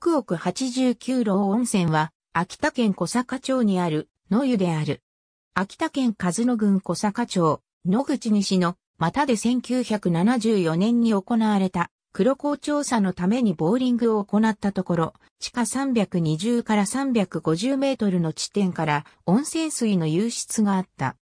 北奥89楼温泉は、秋田県小坂町にある、野湯である。秋田県和野郡小坂町、野口西の、またで1974年に行われた、黒子調査のためにボーリングを行ったところ、地下320から350メートルの地点から温泉水の流出があった。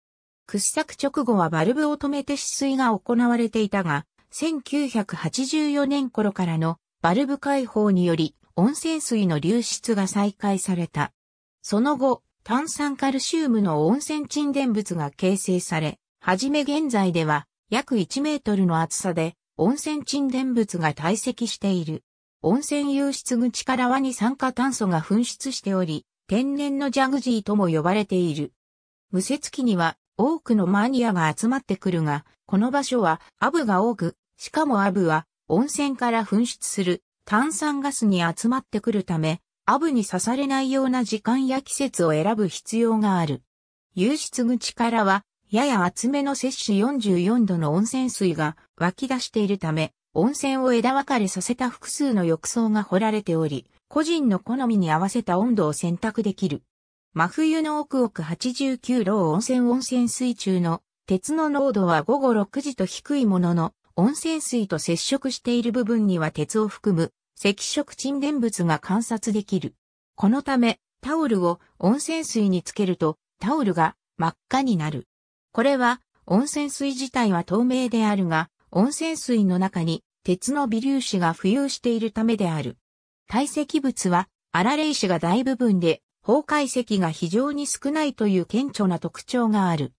掘削直後はバルブを止めて止水が行われていたが、1984年頃からのバルブ解放により温泉水の流出が再開された。その後、炭酸カルシウムの温泉沈殿物が形成され、はじめ現在では約1メートルの厚さで温泉沈殿物が堆積している。温泉湧出口から輪に酸化炭素が噴出しており、天然のジャグジーとも呼ばれている。無雪期には多くのマニアが集まってくるが、この場所はアブが多く、しかもアブは温泉から噴出する炭酸ガスに集まってくるため、アブに刺されないような時間や季節を選ぶ必要がある。湧出口からは、やや厚めの摂取44度の温泉水が湧き出しているため、温泉を枝分かれさせた複数の浴槽が掘られており、個人の好みに合わせた温度を選択できる。真冬の奥奥89楼温泉温泉水中の鉄の濃度は午後6時と低いものの、温泉水と接触している部分には鉄を含む赤色沈殿物が観察できる。このため、タオルを温泉水につけると、タオルが真っ赤になる。これは、温泉水自体は透明であるが、温泉水の中に鉄の微粒子が浮遊しているためである。堆積物は、荒れ石が大部分で、崩壊石が非常に少ないという顕著な特徴がある。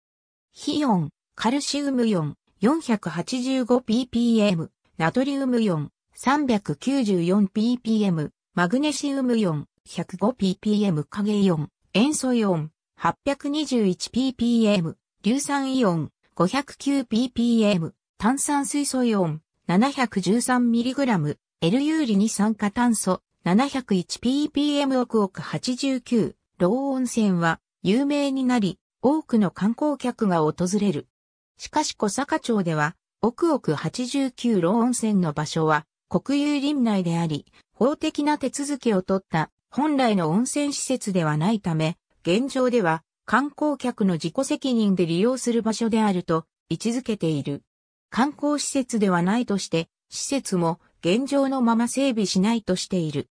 ヒオン、カルシウムイオン、485ppm、ナトリウムイオン 394ppm、マグネシウムイオン 105ppm 影イオン、塩素イオン 821ppm、硫酸イオン 509ppm、炭酸水素イオン 713mg、L 有利二酸化炭素 701ppm 億億89、老温泉は有名になり、多くの観光客が訪れる。しかし小坂町では、奥奥89路温泉の場所は国有林内であり、法的な手続きを取った本来の温泉施設ではないため、現状では観光客の自己責任で利用する場所であると位置づけている。観光施設ではないとして、施設も現状のまま整備しないとしている。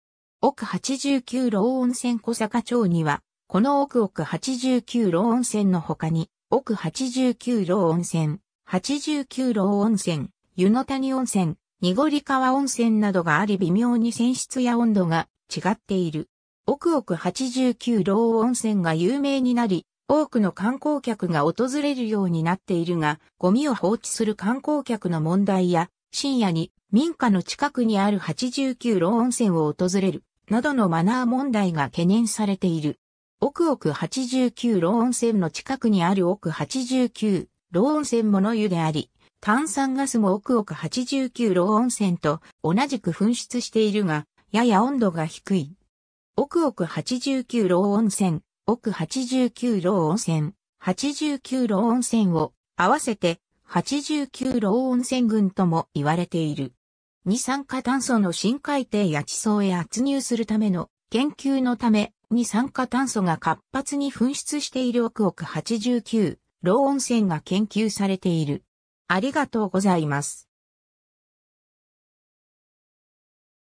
奥89路温泉小坂町には、この奥奥89路温泉の他に、奥89楼温泉、89楼温泉、湯の谷温泉、濁川温泉などがあり微妙に泉質や温度が違っている。奥奥89楼温泉が有名になり、多くの観光客が訪れるようになっているが、ゴミを放置する観光客の問題や、深夜に民家の近くにある89楼温泉を訪れる、などのマナー問題が懸念されている。奥奥89老温泉の近くにある奥89老温泉もの湯であり、炭酸ガスも奥奥89老温泉と同じく噴出しているが、やや温度が低い。奥奥89老温泉、奥89老温泉、89老温泉を合わせて89老温泉群とも言われている。二酸化炭素の深海底や地層へ圧入するための研究のため二酸化炭素が活発に噴出している億八89、老温泉が研究されている。ありがとうございます。